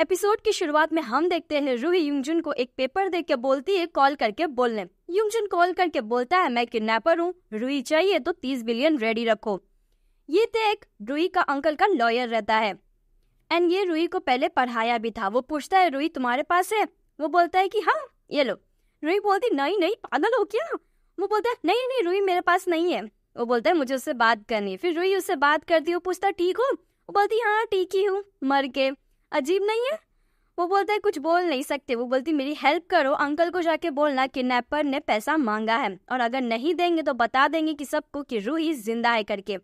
episode की शुरुआत में हम देखते हैं रूही युंगजुन को एक पेपर देख के बोलती है कॉल करके बोलने युंगजुन कॉल करके बोलता है मैं किडनैपर हूँ रूही चाहिए तो तीस बिलियन रेडी रखो ये तो एक रूही का अंकल का लॉयर रहता है एंड ये रूही को पहले पढ़ाया भी था वो पूछता है रूही तुम्हारे पास है वो बोलता है कि हाँ ये लो रूही बोलती नहीं नहीं पागल हो क्या वो बोलता है नहीं नहीं रूही मेरे पास नहीं है वो बोलता है मुझे उससे बात करनी है फिर रूही उससे बात करती है पूछता ठीक हो वो बोलती हाँ ठीक ही हूँ मर के अजीब नहीं है वो बोलता है कुछ बोल नहीं सकते वो बोलती मेरी हेल्प करो अंकल को जाके बोलना किडनैपर ने पैसा मांगा है और अगर नहीं देंगे तो बता देंगे कि सबको कि रूही जिंदा है करके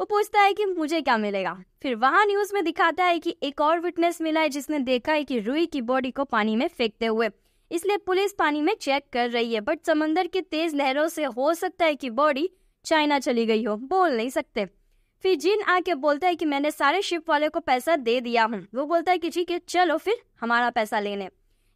वो पूछता है कि मुझे क्या मिलेगा फिर वहाँ न्यूज़ में दिखाता है कि एक और विटनेस मिला है जिसने देखा है कि रूई की बॉडी को पानी में फेंकते हुए इसलिए पुलिस पानी में चेक कर रही है बट समंदर की तेज लहरों से हो सकता है कि बॉडी चाइना चली गई हो बोल नहीं सकते फिर जिन आके बोलता है कि मैंने सारे शिप वाले को पैसा दे दिया हूँ वो बोलता है कि ठीक है चलो फिर हमारा पैसा लेने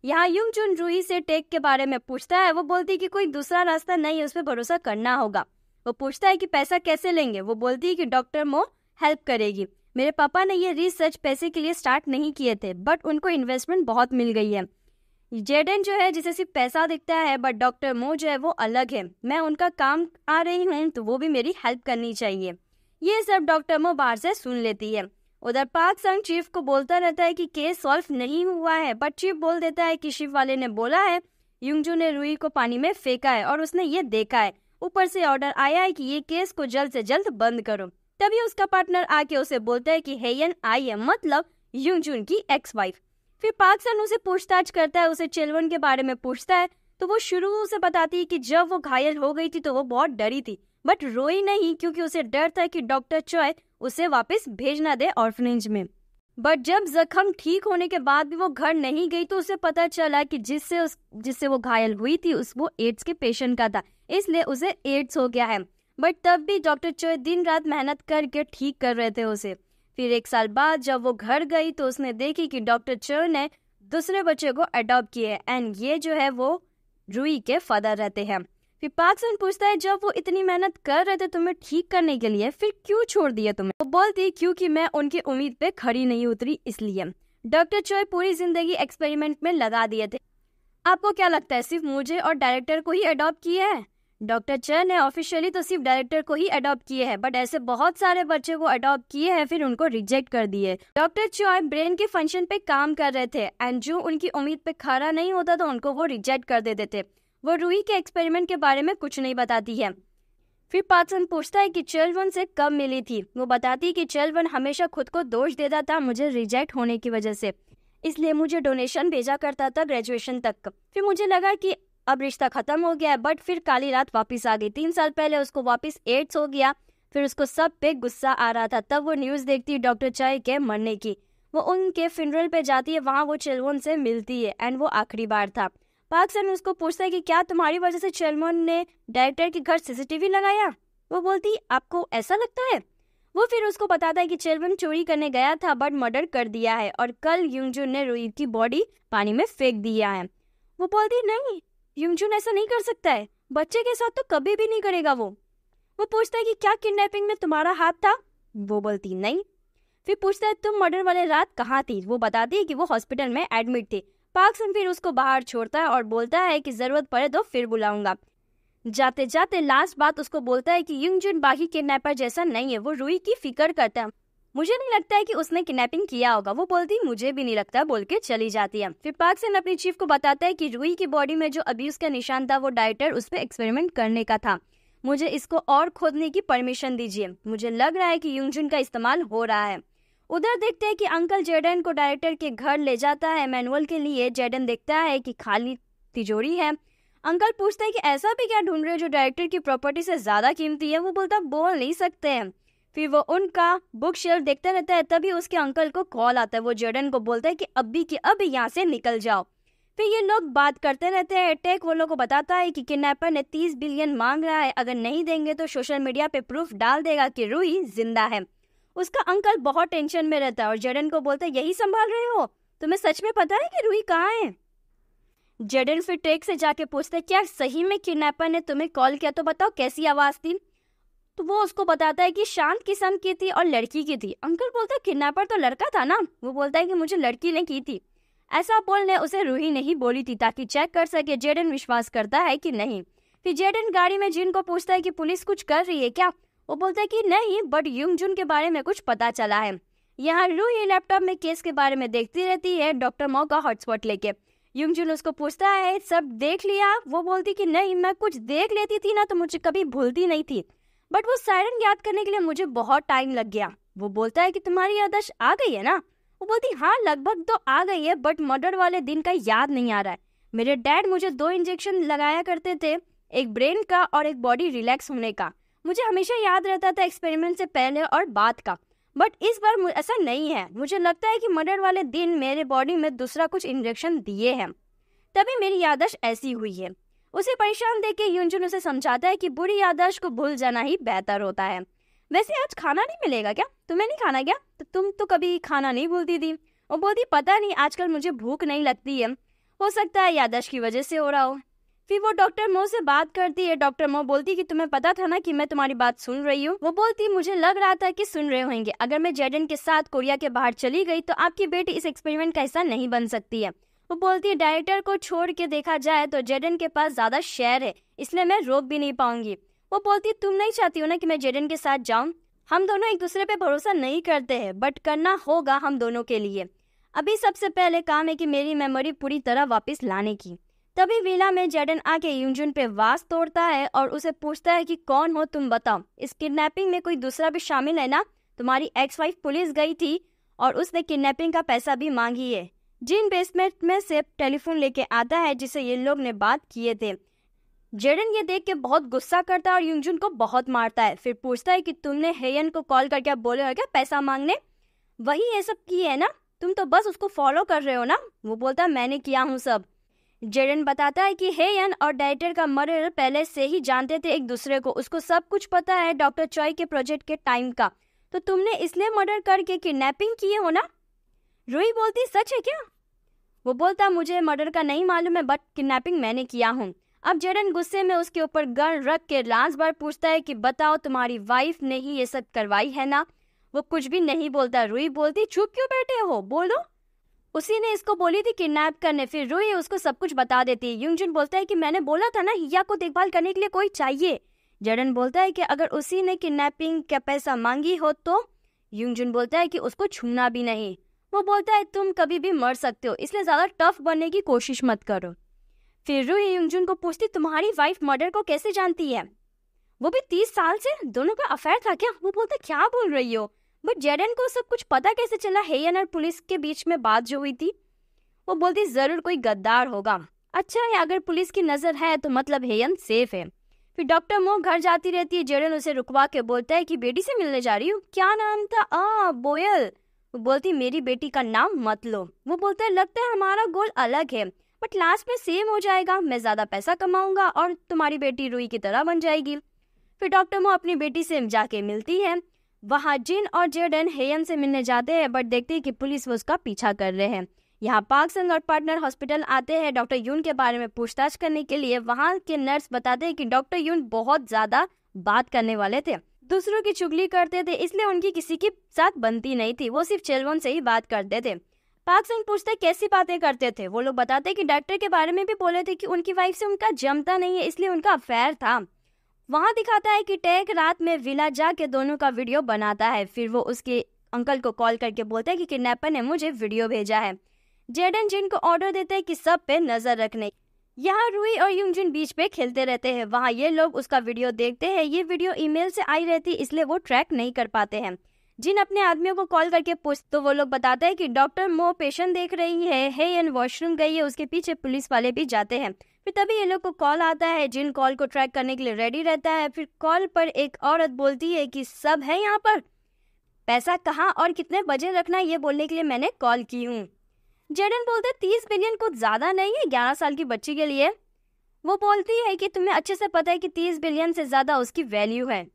यहाँ युंग चुन रूही से टेक के बारे में पूछता है वो बोलती है कि कोई दूसरा रास्ता नहीं है उस पर भरोसा करना होगा वो पूछता है कि पैसा कैसे लेंगे वो बोलती है कि डॉक्टर मो हेल्प करेगी मेरे पापा ने ये रिसर्च पैसे के लिए स्टार्ट नहीं किए थे बट उनको इन्वेस्टमेंट बहुत मिल गई है जेडन जो है जिसे सिर्फ पैसा दिखता है बट डॉक्टर मो जो है वो अलग है मैं उनका काम आ रही हूँ तो वो भी मेरी हेल्प करनी चाहिए ये सब डॉक्टर मुबार से सुन लेती है उधर पाक संघ चीफ को बोलता रहता है कि केस सॉल्व नहीं हुआ है बट चीफ बोल देता है कि शिव वाले ने बोला है युंगजू ने रूई को पानी में फेंका है और उसने ये देखा है ऊपर से ऑर्डर आया है कि ये केस को जल्द से जल्द बंद करो तभी उसका पार्टनर आके उसे बोलता है कि हेयन आई है मतलब युंगजून की एक्स वाइफ फिर पाक संघ उसे पूछताछ करता है उसे चिल्वन के बारे में पूछता है तो वो शुरू से बताती है कि जब वो घायल हो गई थी तो वो बहुत डरी थी बट रोई नहीं क्योंकि उसे डर था कि डॉक्टर चॉय उसे वापस भेज ना दे ऑर्फनेज में बट जब जख्म ठीक होने के बाद भी वो घर नहीं गई तो उसे पता चला कि जिससे उस जिससे वो घायल हुई थी उस वो एड्स के पेशेंट का था इसलिए उसे एड्स हो गया है बट तब भी डॉक्टर चोय दिन रात मेहनत करके ठीक कर रहे थे उसे फिर एक साल बाद जब वो घर गई तो उसने देखी कि डॉक्टर चोय ने दूसरे बच्चे को अडॉप्ट किए एंड ये जो है वो रूई के फादर रहते हैं सुन पूछता है जब वो इतनी मेहनत कर रहे थे तुम्हें ठीक करने के लिए फिर क्यों छोड़ दिया तुम्हें वो बोलती क्योंकि मैं उनकी उम्मीद पे खड़ी नहीं उतरी इसलिए डॉक्टर चोय पूरी जिंदगी एक्सपेरिमेंट में लगा दिए थे आपको क्या लगता है सिर्फ मुझे और डायरेक्टर को ही अडॉप्ट किया है डॉक्टर चय ने ऑफिशियली तो सिर्फ डायरेक्टर को ही अडॉप्ट किए हैं बट ऐसे बहुत सारे बच्चे को अडॉप्ट किए हैं फिर उनको रिजेक्ट कर दिए डॉक्टर चॉय ब्रेन के फंक्शन पे काम कर रहे थे एंड जो उनकी उम्मीद पे खड़ा नहीं होता तो उनको वो रिजेक्ट कर देते थे वो रूही के एक्सपेरिमेंट के बारे में कुछ नहीं बताती है फिर पाटसन पूछता है कि चेलवन से कब मिली थी वो बताती कि चेलवन हमेशा खुद को दोष देता था मुझे रिजेक्ट होने की वजह से इसलिए मुझे डोनेशन भेजा करता था ग्रेजुएशन तक फिर मुझे लगा कि अब रिश्ता ख़त्म हो गया है बट फिर काली रात वापस आ गई तीन साल पहले उसको वापस एड्स हो गया फिर उसको सब पे गुस्सा आ रहा था तब वो न्यूज़ देखती डॉक्टर चाय के मरने की वो उनके फिनरल पे जाती है वहाँ वो चिलवन से मिलती है एंड वो आखिरी बार था पाकिस्तान उसको पूछता है कि क्या तुम्हारी वजह से चेलमोन ने डायरेक्टर के घर सीसीटीवी लगाया वो बोलती आपको ऐसा लगता है वो फिर उसको बताता है कि चेलमोन चोरी करने गया था बट मर्डर कर दिया है और कल युंगजुन ने रोहित की बॉडी पानी में फेंक दिया है वो बोलती नहीं युंगजुन ऐसा नहीं कर सकता है बच्चे के साथ तो कभी भी नहीं करेगा वो वो पूछता है कि क्या किडनैपिंग में तुम्हारा हाथ था वो बोलती नहीं फिर पूछता है तुम मर्डर वाले रात कहाँ थी वो बताती है कि वो हॉस्पिटल में एडमिट थी पाक सिंह फिर उसको बाहर छोड़ता है और बोलता है कि जरूरत पड़े तो फिर बुलाऊंगा जाते जाते लास्ट बात उसको बोलता है कि जुन बाकी किडनेपर जैसा नहीं है वो रुई की फिक्र करता है मुझे नहीं लगता है कि उसने किडनेपिंग किया होगा वो बोलती मुझे भी नहीं लगता बोल के चली जाती है फिर पार्क सेन अपनी चीफ को बताता है कि रूई की बॉडी में जो अभी उसका निशान था वो डाइटर उस पर एक्सपेरिमेंट करने का था मुझे इसको और खोदने की परमिशन दीजिए मुझे लग रहा है कि जुन का इस्तेमाल हो रहा है उधर देखते हैं कि अंकल जेडन को डायरेक्टर के घर ले जाता है मैनुअल के लिए जेडन देखता है कि खाली तिजोरी है अंकल पूछते हैं कि ऐसा भी क्या ढूंढ रहे हो जो डायरेक्टर की प्रॉपर्टी से ज़्यादा कीमती है वो बोलता बोल नहीं सकते हैं फिर वो उनका बुक शेल्फ देखता रहता है तभी उसके अंकल को कॉल आता है वो जेडन को बोलता है कि अभी कि अब यहाँ से निकल जाओ फिर ये लोग बात करते रहते हैं टेक वो लोग को बताता है कि किडनैपर ने तीस बिलियन मांग रहा है अगर नहीं देंगे तो सोशल मीडिया पे प्रूफ डाल देगा कि रूही जिंदा है उसका अंकल बहुत टेंशन में रहता है और जेडन को बोलता है यही संभाल रहे हो तुम्हें सच में पता है कि रूही कहाँ है जेडन फिर ट्रेक से जाके पूछते क्या सही में किडनैपर ने तुम्हें कॉल किया तो बताओ कैसी आवाज़ थी तो वो उसको बताता है कि शांत किस्म की थी और लड़की की थी अंकल बोलता किडनेपर किडनैपर तो लड़का था ना वो बोलता है कि मुझे लड़की ने की थी ऐसा बोलने उसे रूही नहीं बोली थी ताकि चेक कर सके जेडन विश्वास करता है कि नहीं फिर जेडन गाड़ी में जिन को पूछता है कि पुलिस कुछ कर रही है क्या वो बोलता है कि नहीं बट जुन के बारे में कुछ पता चला है यहाँ रू ही लैपटॉप में केस के बारे में देखती रहती है डॉक्टर मो का हॉटस्पॉट लेके जुन उसको पूछता है सब देख लिया वो बोलती कि नहीं मैं कुछ देख लेती थी ना तो मुझे कभी भूलती नहीं थी बट वो सायरन याद करने के लिए मुझे बहुत टाइम लग गया वो बोलता है कि तुम्हारी आदर्श आ गई है ना वो बोलती हाँ लगभग तो आ गई है बट मर्डर वाले दिन का याद नहीं आ रहा है मेरे डैड मुझे दो इंजेक्शन लगाया करते थे एक ब्रेन का और एक बॉडी रिलैक्स होने का मुझे हमेशा याद रहता था एक्सपेरिमेंट से पहले और बाद का बट इस बार ऐसा नहीं है मुझे लगता है कि मर्डर वाले दिन मेरे बॉडी में दूसरा कुछ इंजेक्शन दिए हैं तभी मेरी यादाश्त ऐसी हुई है उसे परेशान देख के युनजुन उसे समझाता है कि बुरी यादाश्त को भूल जाना ही बेहतर होता है वैसे आज खाना नहीं मिलेगा क्या तुम्हें नहीं खाना क्या तो तुम तो कभी खाना नहीं भूलती थी और बोलती पता नहीं आजकल मुझे भूख नहीं लगती है हो सकता है यादाश्त की वजह से हो रहा हो फिर वो डॉक्टर मो से बात करती है डॉक्टर मो बोलती कि तुम्हें पता था ना कि मैं तुम्हारी बात सुन रही हूँ वो बोलती मुझे लग रहा था कि सुन रहे होंगे अगर मैं जेडन के साथ कोरिया के बाहर चली गई तो आपकी बेटी इस एक्सपेरिमेंट का हिस्सा नहीं बन सकती है वो बोलती है डायरेक्टर को छोड़ के देखा जाए तो जेडन के पास ज़्यादा शेयर है इसलिए मैं रोक भी नहीं पाऊंगी वो बोलती तुम नहीं चाहती हो ना कि मैं जेडन के साथ जाऊँ हम दोनों एक दूसरे पे भरोसा नहीं करते हैं बट करना होगा हम दोनों के लिए अभी सबसे पहले काम है कि मेरी मेमोरी पूरी तरह वापस लाने की तभी वीला में जेडन आके यूनजुन पे वास तोड़ता है और उसे पूछता है कि कौन हो तुम बताओ इस किडनैपिंग में कोई दूसरा भी शामिल है ना तुम्हारी एक्स वाइफ पुलिस गई थी और उसने किडनैपिंग का पैसा भी मांगी है जिन बेसमेंट में से टेलीफोन लेके आता है जिसे ये लोग ने बात किए थे जेडन ये देख के बहुत गुस्सा करता है और युंगजुन को बहुत मारता है फिर पूछता है कि तुमने हेयन को कॉल करके बोले हो क्या पैसा मांगने वही ये सब किए है ना तुम तो बस उसको फॉलो कर रहे हो ना वो बोलता है मैंने किया हूँ सब जेडन बताता है कि हेयन और डायरेक्टर का मर्डर पहले से ही जानते थे एक दूसरे को उसको सब कुछ पता है डॉक्टर चॉय के प्रोजेक्ट के टाइम का तो तुमने इसलिए मर्डर करके किडनैपिंग किए हो ना रोई बोलती सच है क्या वो बोलता मुझे मर्डर का नहीं मालूम है बट किडनैपिंग मैंने किया हूँ अब जेडन गुस्से में उसके ऊपर गन रख के लास्ट बार पूछता है कि बताओ तुम्हारी वाइफ ने ही ये सब करवाई है ना वो कुछ भी नहीं बोलता रुई बोलती चुप क्यों बैठे हो बोलो उसी ने इसको बोली थी किडनैप करने फिर रोई उसको सब कुछ बता देती है युजुन बोलता है कि मैंने बोला था ना हिया को देखभाल करने के लिए कोई चाहिए जडन बोलता है कि अगर उसी ने किडनैपिंग का पैसा मांगी हो तो युजुन बोलता है कि उसको छूना भी नहीं वो बोलता है तुम कभी भी मर सकते हो इसलिए ज़्यादा टफ बनने की कोशिश मत करो फिर रोई युजुन को पूछती तुम्हारी वाइफ मर्डर को कैसे जानती है वो भी तीस साल से दोनों का अफेयर था क्या वो बोलता क्या बोल रही हो बट जेडन को सब कुछ पता कैसे चला हेयन और पुलिस के बीच में बात जो हुई थी वो बोलती ज़रूर कोई गद्दार होगा अच्छा है अगर पुलिस की नज़र है तो मतलब हेयन सेफ है फिर डॉक्टर मो घर जाती रहती है जेडन उसे रुकवा के बोलता है कि बेटी से मिलने जा रही हूँ क्या नाम था आ बोयल वो बोलती मेरी बेटी का नाम मत लो वो बोलता है लगता है हमारा गोल अलग है बट लास्ट में सेम हो जाएगा मैं ज़्यादा पैसा कमाऊंगा और तुम्हारी बेटी रूई की तरह बन जाएगी फिर डॉक्टर मो अपनी बेटी से जाके मिलती है वहाँ जिन और जेडन हेयन से मिलने जाते हैं बट देखते हैं कि पुलिस वो उसका पीछा कर रहे हैं यहाँ पार्कसन और पार्टनर हॉस्पिटल आते हैं डॉक्टर यून के बारे में पूछताछ करने के लिए वहाँ के नर्स बताते हैं कि डॉक्टर यून बहुत ज़्यादा बात करने वाले थे दूसरों की चुगली करते थे इसलिए उनकी किसी के साथ बनती नहीं थी वो सिर्फ चेलवन से ही बात करते थे पाक संघ पूछते कैसी बातें करते थे वो लोग बताते कि डॉक्टर के बारे में भी बोले थे कि उनकी वाइफ से उनका जमता नहीं है इसलिए उनका अफेयर था वहाँ दिखाता है कि टैग रात में विला जाके दोनों का वीडियो बनाता है फिर वो उसके अंकल को कॉल करके बोलता है कि किडनैपर ने मुझे वीडियो भेजा है जेडन जिन को ऑर्डर देता है कि सब पे नजर रखने यहाँ रूई और युंगजिन बीच पे खेलते रहते हैं वहाँ ये लोग उसका वीडियो देखते हैं ये वीडियो ईमेल से आई रहती इसलिए वो ट्रैक नहीं कर पाते हैं जिन अपने आदमियों को कॉल करके पूछ तो वो लोग बताते हैं कि डॉक्टर मो पेशेंट देख रही है हे एंड वॉशरूम गई है उसके पीछे पुलिस वाले भी जाते हैं फिर तभी ये लोग को कॉल आता है जिन कॉल को ट्रैक करने के लिए रेडी रहता है फिर कॉल पर एक औरत बोलती है कि सब है यहाँ पर पैसा कहाँ और कितने बजे रखना ये बोलने के लिए मैंने कॉल की हूँ जेडन बोलते तीस बिलियन कुछ ज़्यादा नहीं है ग्यारह साल की बच्ची के लिए वो बोलती है कि तुम्हें अच्छे से पता है कि तीस बिलियन से ज़्यादा उसकी वैल्यू है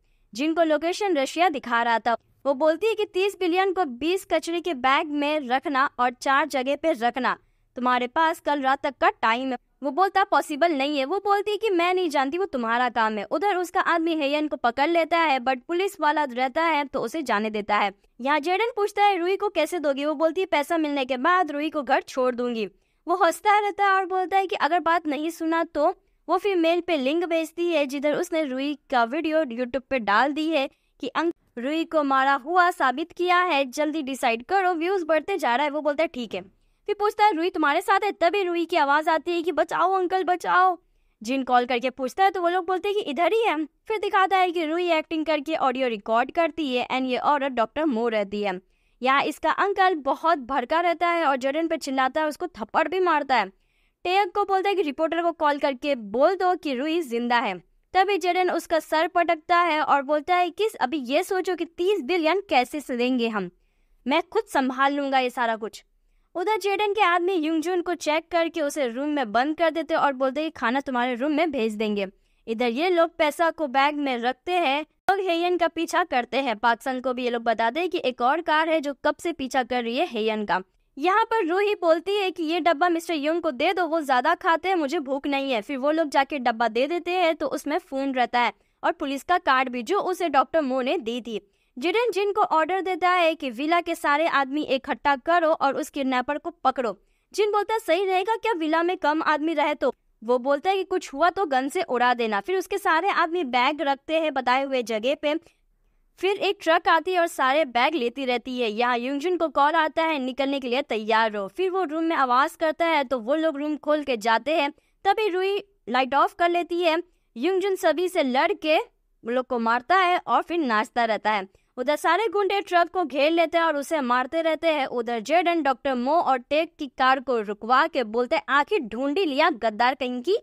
जिनको लोकेशन रशिया दिखा रहा था वो बोलती है कि तीस बिलियन को बीस कचरे के बैग में रखना और चार जगह पे रखना तुम्हारे पास कल रात तक का टाइम है वो बोलता पॉसिबल नहीं है वो बोलती है कि मैं नहीं जानती वो तुम्हारा काम है उधर उसका आदमी हेयन को पकड़ लेता है बट पुलिस वाला रहता है तो उसे जाने देता है यहाँ जेडन पूछता है रूही को कैसे दोगी वो बोलती है पैसा मिलने के बाद रूही को घर छोड़ दूंगी वो हंसता रहता है और बोलता है कि अगर बात नहीं सुना तो वो फिर मेल पे लिंक भेजती है जिधर उसने रूही का वीडियो यूट्यूब पे डाल दी है कि अंक रूही को मारा हुआ साबित किया है जल्दी डिसाइड करो व्यूज बढ़ते जा रहा है वो बोलता है ठीक है फिर पूछता है रुई तुम्हारे साथ है तभी रुई की आवाज़ आती है कि बचाओ अंकल बचाओ जिन कॉल करके पूछता है तो वो लोग बोलते हैं कि इधर ही है फिर दिखाता है कि रुई एक्टिंग करके ऑडियो रिकॉर्ड करती है एंड ये औरत डॉक्टर मो रहती है यहाँ इसका अंकल बहुत भड़का रहता है और जरन पर चिल्लाता है उसको थप्पड़ भी मारता है टेयक को बोलता है कि रिपोर्टर को कॉल करके बोल दो कि रुई जिंदा है तभी जरन उसका सर पटकता है और बोलता है कि अभी ये सोचो कि तीस बिलियन कैसे सिलेंगे हम मैं खुद संभाल लूंगा ये सारा कुछ उधर जेडन के आदमी युंगजुन को चेक करके उसे रूम में बंद कर देते और बोलते कि खाना तुम्हारे रूम में भेज देंगे इधर ये लोग पैसा को बैग में रखते हैं लोग हेयन का पीछा करते हैं पाकसन को भी ये लोग बताते दे कि एक और कार है जो कब से पीछा कर रही है हेयन का यहाँ पर रूही बोलती है कि ये डब्बा मिस्टर युंग को दे दो वो ज्यादा खाते हैं मुझे भूख नहीं है फिर वो लोग जाके डब्बा दे देते हैं तो उसमें फोन रहता है और पुलिस का कार्ड भी जो उसे डॉक्टर मो ने दी थी जिडन जिन को ऑर्डर देता है कि विला के सारे आदमी इकट्ठा करो और उस किडनेपर को पकड़ो जिन बोलता है सही रहेगा क्या विला में कम आदमी रहे तो वो बोलता है कि कुछ हुआ तो गन से उड़ा देना फिर उसके सारे आदमी बैग रखते हैं बताए हुए जगह पे फिर एक ट्रक आती है और सारे बैग लेती रहती है यहाँ युंगजुन को कॉल आता है निकलने के लिए तैयार हो फिर वो रूम में आवाज़ करता है तो वो लोग रूम खोल के जाते हैं तभी रुई लाइट ऑफ कर लेती है युजुन सभी से लड़ के लोग को मारता है और फिर नाचता रहता है उधर सारे गुंडे ट्रक को घेर लेते हैं और उसे मारते रहते हैं उधर जेडन डॉक्टर मो और टेक की कार को रुकवा के बोलते हैं आखिर ढूंढी लिया गद्दार कहीं की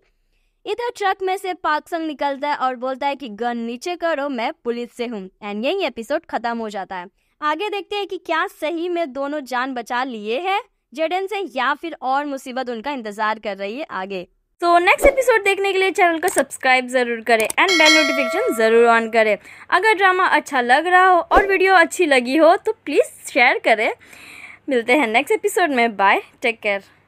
इधर ट्रक में से पाकसंग निकलता है और बोलता है कि गन नीचे करो मैं पुलिस से हूँ एंड यही एपिसोड खत्म हो जाता है आगे देखते हैं कि क्या सही में दोनों जान बचा लिए है जेडन से या फिर और मुसीबत उनका इंतजार कर रही है आगे तो नेक्स्ट एपिसोड देखने के लिए चैनल को सब्सक्राइब ज़रूर करें एंड बेल नोटिफिकेशन ज़रूर ऑन करें अगर ड्रामा अच्छा लग रहा हो और वीडियो अच्छी लगी हो तो प्लीज़ शेयर करें मिलते हैं नेक्स्ट एपिसोड में बाय टेक केयर